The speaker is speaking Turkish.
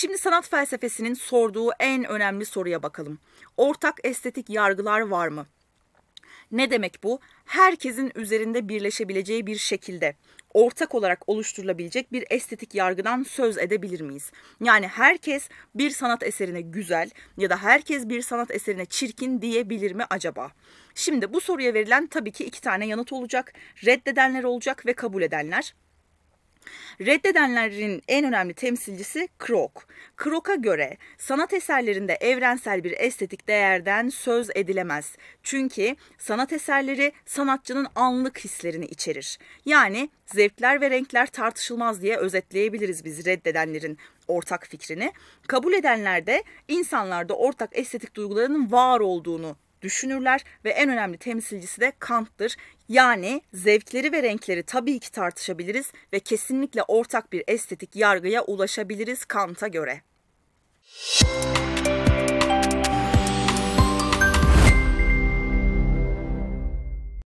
Şimdi sanat felsefesinin sorduğu en önemli soruya bakalım. Ortak estetik yargılar var mı? Ne demek bu? Herkesin üzerinde birleşebileceği bir şekilde ortak olarak oluşturulabilecek bir estetik yargıdan söz edebilir miyiz? Yani herkes bir sanat eserine güzel ya da herkes bir sanat eserine çirkin diyebilir mi acaba? Şimdi bu soruya verilen tabii ki iki tane yanıt olacak. Reddedenler olacak ve kabul edenler. Reddedenlerin en önemli temsilcisi Krok. Krok'a göre sanat eserlerinde evrensel bir estetik değerden söz edilemez. Çünkü sanat eserleri sanatçının anlık hislerini içerir. Yani zevkler ve renkler tartışılmaz diye özetleyebiliriz biz reddedenlerin ortak fikrini. Kabul edenler de insanlarda ortak estetik duygularının var olduğunu düşünürler ve en önemli temsilcisi de Kant'tır. Yani zevkleri ve renkleri tabii ki tartışabiliriz ve kesinlikle ortak bir estetik yargıya ulaşabiliriz Kant'a göre.